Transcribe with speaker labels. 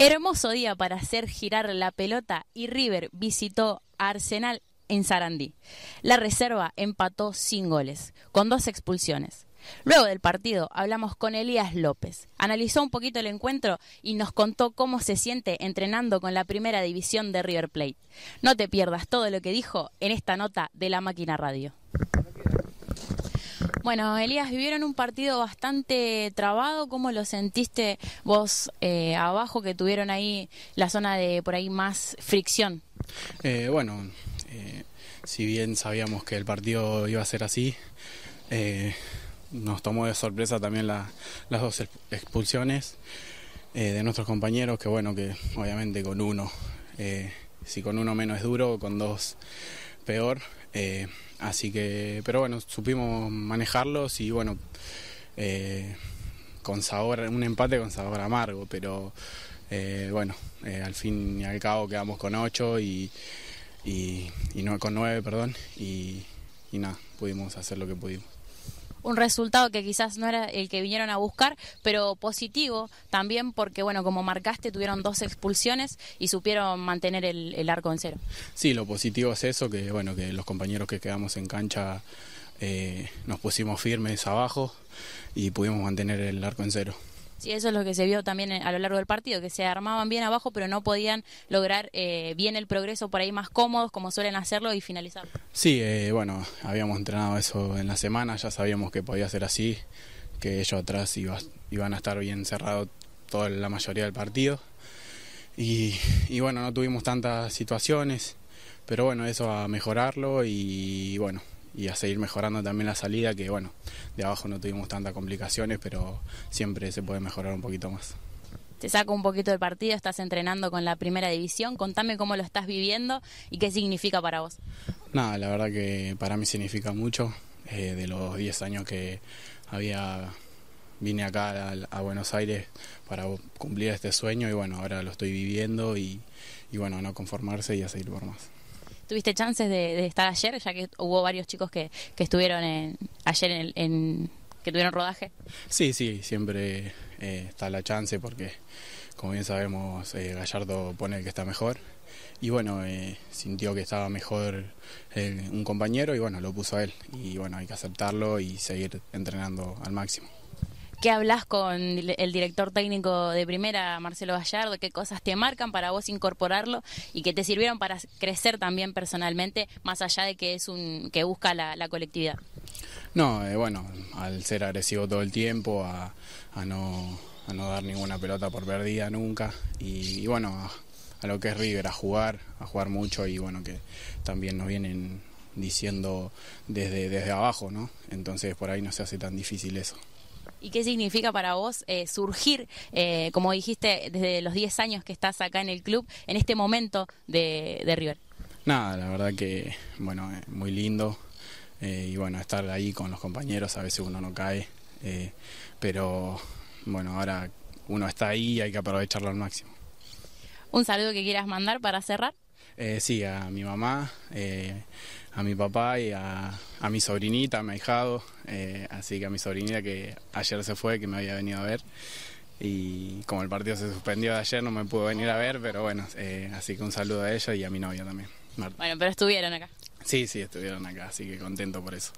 Speaker 1: Hermoso día para hacer girar la pelota y River visitó Arsenal en Sarandí. La reserva empató sin goles, con dos expulsiones. Luego del partido hablamos con Elías López. Analizó un poquito el encuentro y nos contó cómo se siente entrenando con la primera división de River Plate. No te pierdas todo lo que dijo en esta nota de la máquina radio. Bueno, Elías, vivieron un partido bastante trabado. ¿Cómo lo sentiste vos eh, abajo que tuvieron ahí la zona de por ahí más fricción?
Speaker 2: Eh, bueno, eh, si bien sabíamos que el partido iba a ser así, nos tomó de sorpresa también las dos expulsiones de nuestros compañeros, que bueno, que obviamente con uno, si con uno menos es duro, con dos peor. Eh, así que, pero bueno, supimos manejarlos y bueno, eh, con sabor, un empate con sabor amargo, pero eh, bueno, al fin y al cabo quedamos con 8 y, no, con nueve, perdón, y nada, pudimos hacer lo que pudimos
Speaker 1: un resultado que quizás no era el que vinieron a buscar, pero positivo también porque, bueno, como marcaste, tuvieron dos expulsiones y supieron mantener el, arco en cero.
Speaker 2: Sí, lo positivo es eso, que, bueno, que los compañeros que quedamos en cancha eh, nos pusimos firmes abajo y pudimos mantener el arco en cero
Speaker 1: y eso es lo que se vio también a lo largo del partido, que se armaban bien abajo, pero no podían lograr eh, bien el progreso por ahí más cómodos, como suelen hacerlo, y finalizar.
Speaker 2: Sí, eh, bueno, habíamos entrenado eso en la semana, ya sabíamos que podía ser así, que ellos atrás iban a estar bien cerrados toda la mayoría del partido. Y, y bueno, no tuvimos tantas situaciones, pero bueno, eso a mejorarlo y bueno, y a seguir mejorando también la salida, que bueno, de abajo no tuvimos tantas complicaciones, pero siempre se puede mejorar un poquito más.
Speaker 1: Te saco un poquito del partido, estás entrenando con la primera división, contame cómo lo estás viviendo y qué significa para vos.
Speaker 2: Nada, la verdad que para mí significa mucho, eh, de los 10 años que había vine acá a, Buenos Aires para cumplir este sueño y bueno, ahora lo estoy viviendo y, y bueno, no conformarse y a seguir por más.
Speaker 1: ¿Tuviste chances de, estar ayer, ya que hubo varios chicos que, estuvieron en, ayer en, que tuvieron rodaje?
Speaker 2: Sí, sí, siempre eh, está la chance porque, como bien sabemos, eh, Gallardo pone el que está mejor. Y bueno, eh, sintió que estaba mejor un compañero y bueno, lo puso a él. Y bueno, hay que aceptarlo y seguir entrenando al máximo.
Speaker 1: ¿Qué hablas con el director técnico de primera, Marcelo Gallardo? ¿Qué cosas te marcan para vos incorporarlo y que te sirvieron para crecer también personalmente, más allá de que es un que busca la, colectividad?
Speaker 2: No, eh, bueno, al ser agresivo todo el tiempo, a, no, dar ninguna pelota por perdida nunca y, bueno, a, lo que es River, a jugar, a jugar mucho y bueno, que también nos vienen diciendo desde, desde abajo, ¿no? Entonces por ahí no se hace tan difícil eso.
Speaker 1: ¿Y qué significa para vos eh, surgir, eh, como dijiste, desde los 10 años que estás acá en el club, en este momento de, de River?
Speaker 2: Nada, la verdad que, bueno, eh, muy lindo. y bueno, estar ahí con los compañeros, a veces uno no cae. pero bueno, ahora uno está ahí y hay que aprovecharlo al máximo.
Speaker 1: ¿Un saludo que quieras mandar para cerrar?
Speaker 2: sí, a mi mamá a mi papá y a, a mi sobrinita, a mi hijado, eh, así que a mi sobrinita que ayer se fue, que me había venido a ver. Y como el partido se suspendió de ayer, no me pudo venir a ver, pero bueno, eh, así que un saludo a ella y a mi novia también, Bueno,
Speaker 1: pero estuvieron acá.
Speaker 2: Sí, sí, estuvieron acá, así que contento por eso.